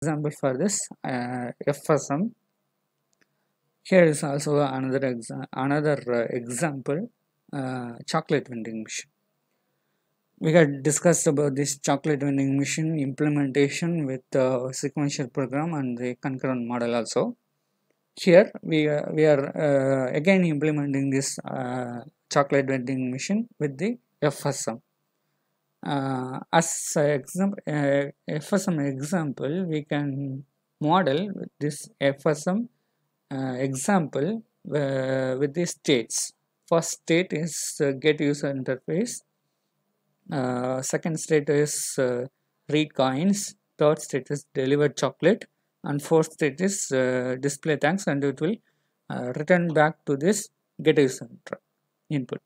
example for this uh, FSM here is also another exa another uh, example uh, chocolate vending machine we had discussed about this chocolate vending machine implementation with uh, sequential program and the concurrent model also here we, uh, we are uh, again implementing this uh, chocolate vending machine with the FSM uh, as example, uh, FSM example, we can model this FSM uh, example uh, with the states. First state is uh, get user interface. Uh, second state is read coins. Third state is deliver chocolate. And fourth state is display thanks and it will return back to this get user input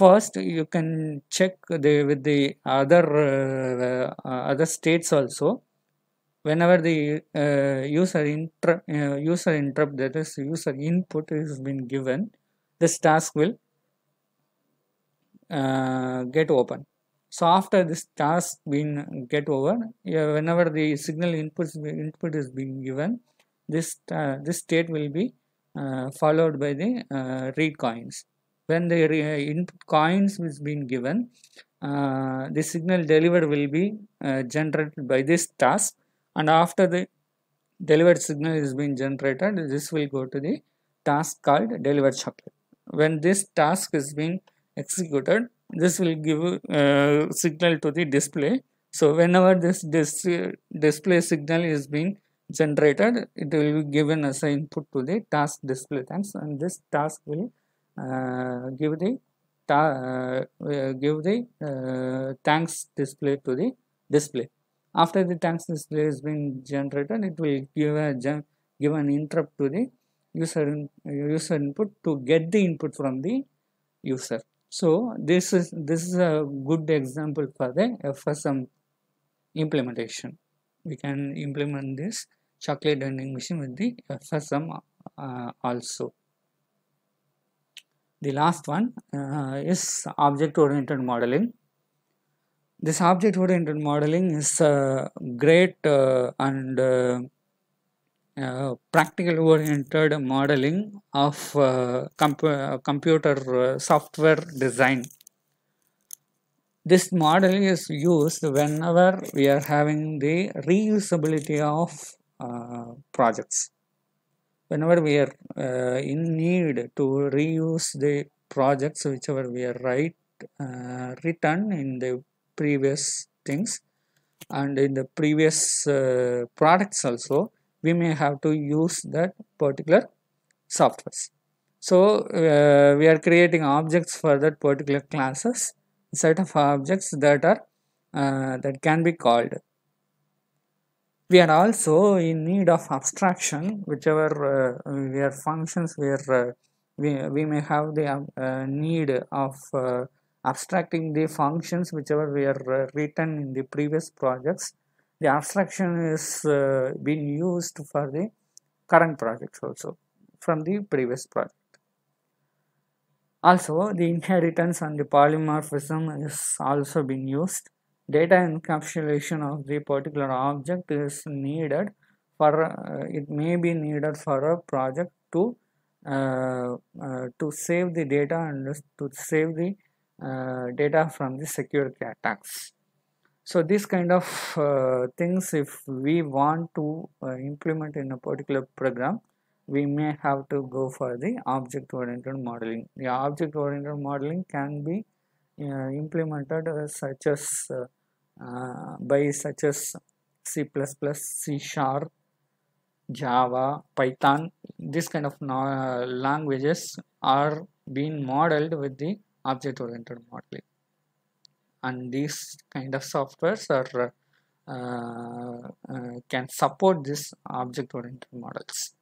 first you can check the, with the other uh, uh, other states also whenever the uh, user inter user interrupt that is user input has been given this task will get open so after this task being get over, yeah, whenever the signal input input is being given, this uh, this state will be uh, followed by the uh, read coins when the uh, input coins is being given uh, the signal delivered will be uh, generated by this task and after the delivered signal is being generated this will go to the task called deliver chocolate when this task is being executed this will give uh, signal to the display so whenever this dis display signal is being generated it will be given as an input to the task display thanks and this task will uh, give the uh, uh, give the thanks display to the display after the thanks display has been generated it will give a give an interrupt to the user in, user input to get the input from the user so this is this is a good example for the fsm implementation we can implement this chocolate vending machine with the fsm uh, also the last one uh, is object-oriented modeling. This object-oriented modeling is a uh, great uh, and uh, uh practical-oriented modeling of uh, comp computer software design. This modeling is used whenever we are having the reusability of projects whenever we are uh, in need to reuse the projects whichever we are write uh, written in the previous things and in the previous uh, products also we may have to use that particular software so uh, we are creating objects for that particular classes set of objects that are uh, that can be called we are also in need of abstraction whichever uh, are functions where uh, we, we may have the um, uh, need of uh, abstracting the functions whichever we are uh, written in the previous projects the abstraction is uh, being used for the current projects also from the previous project also the inheritance and the polymorphism is also being used data encapsulation of the particular object is needed for uh, it may be needed for a project to uh, uh, to save the data and to save the uh, data from the security attacks so this kind of uh, things if we want to uh, implement in a particular program we may have to go for the object oriented modeling the object oriented modeling can be implemented such as uh, by such as C++, C Sharp, Java, Python, this kind of languages are being modeled with the object-oriented modeling. And these kind of softwares are uh, uh, can support this object-oriented models.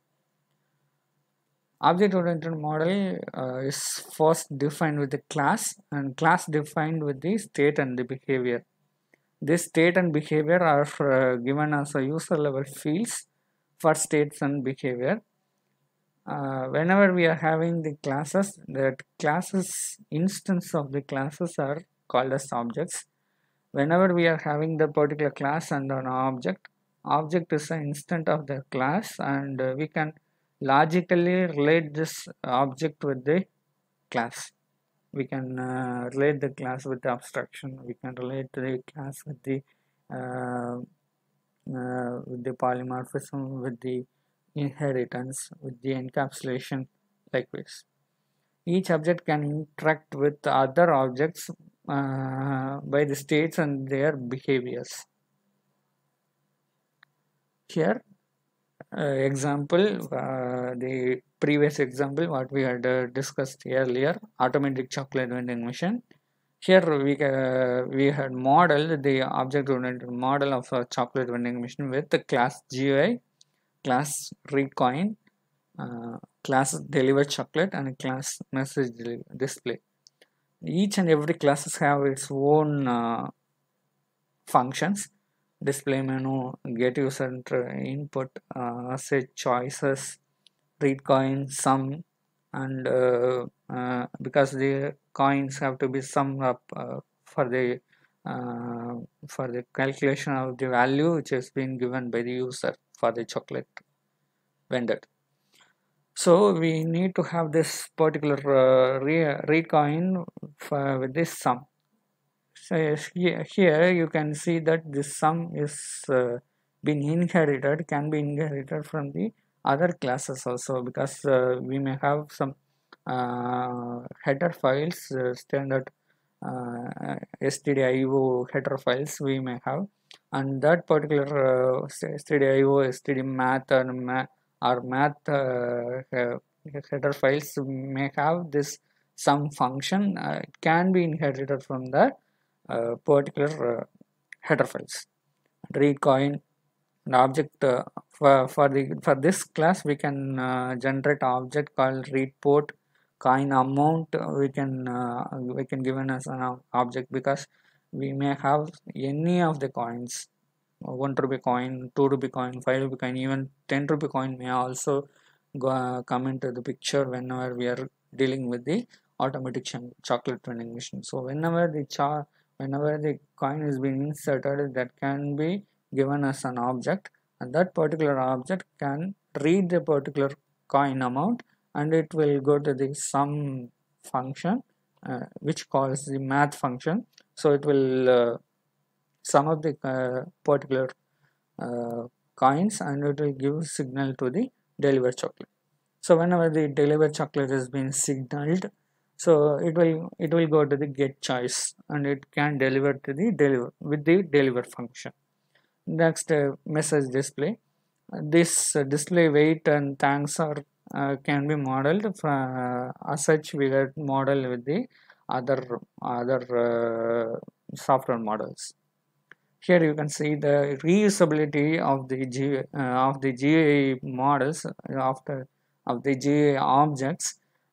Object-oriented model uh, is first defined with the class and class defined with the state and the behavior this state and behavior are uh, given as a user level fields for states and behavior. Uh, whenever we are having the classes, that classes instance of the classes are called as objects. Whenever we are having the particular class and an object, object is an instance of the class and uh, we can logically relate this object with the class we can uh, relate the class with the abstraction we can relate the class with the uh, uh, with the polymorphism with the inheritance with the encapsulation likewise each object can interact with other objects uh, by the states and their behaviors here uh, example uh, the previous example what we had uh, discussed earlier automatic chocolate vending machine here we uh, we had modeled the object oriented model of a chocolate vending machine with the class GUI, class recoin, uh, class deliver chocolate and class message display. Each and every classes have its own uh, functions display menu get user input uh, set choices read coin sum and uh, uh, because the coins have to be summed up uh, for the uh, for the calculation of the value which has been given by the user for the chocolate vendor so we need to have this particular uh, read coin for, with this sum so here you can see that this sum is uh, been inherited can be inherited from the other classes also because uh, we may have some uh, header files uh, standard uh, stdio header files we may have and that particular uh, stdio std math ma or math uh, header files may have this sum function it uh, can be inherited from that particular header files. Read coin an object uh, for, for the for this class we can uh, generate object called read port coin amount uh, we can we can given as an object because we may have any of the coins 1 rupee coin 2 rupee coin 5 rupee coin even 10 rupee coin may also go, uh, come into the picture whenever we are dealing with the automatic chocolate vending machine so whenever the whenever the coin is being inserted that can be given as an object and that particular object can read the particular coin amount and it will go to the sum function uh, which calls the math function so it will uh, sum up the uh, particular uh, coins and it will give signal to the deliver chocolate so whenever the deliver chocolate has been signaled so it will it will go to the get choice and it can deliver to the deliver with the deliver function next uh, message display this uh, display weight and thanks are uh, can be modeled uh, as such we get model with the other other uh, software models here you can see the reusability of the G, uh, of the GA models after of the GA objects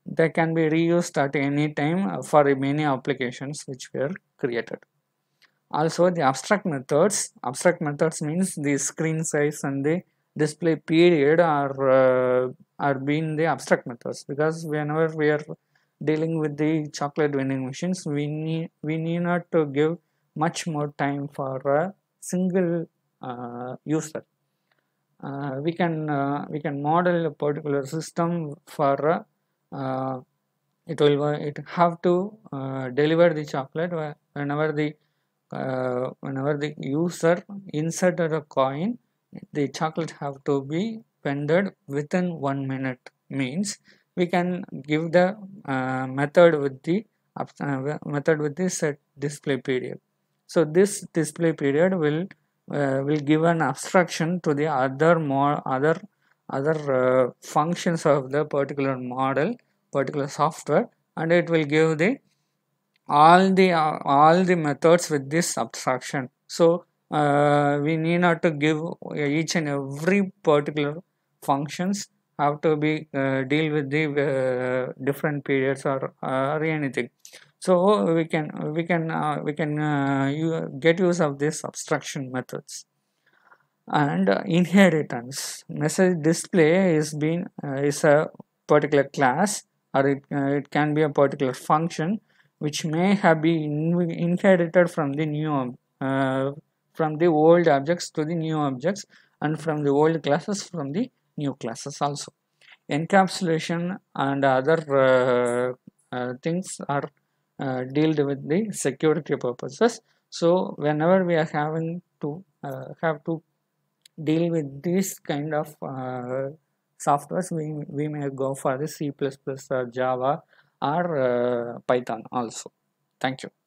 they can be reused at any time for many applications which were created also the abstract methods abstract methods means the screen size and the display period are uh, are being the abstract methods because whenever we are dealing with the chocolate vending machines we need we need not to give much more time for a single uh, user uh, we can uh, we can model a particular system for uh, it will it have to uh, deliver the chocolate whenever the uh, whenever the user inserted a coin the chocolate have to be pended within one minute means we can give the uh, method with the uh, method with the set display period so this display period will uh, will give an abstraction to the other more other other uh, functions of the particular model particular software and it will give the all the uh, all the methods with this abstraction so uh, we need not to give each and every particular functions have to be uh, deal with the uh, different periods or, or anything so we can we can we can get use of this abstraction methods and uh, inheritance message display is being uh, is a particular class or it, uh, it can be a particular function which may have been inherited from the new uh, from the old objects to the new objects and from the old classes from the new classes also encapsulation and other uh, uh, things are uh, dealt with the security purposes so whenever we are having to have to deal with this kind of uh, softwares we, we may go for the C++ or uh, Java or uh, Python also. Thank you.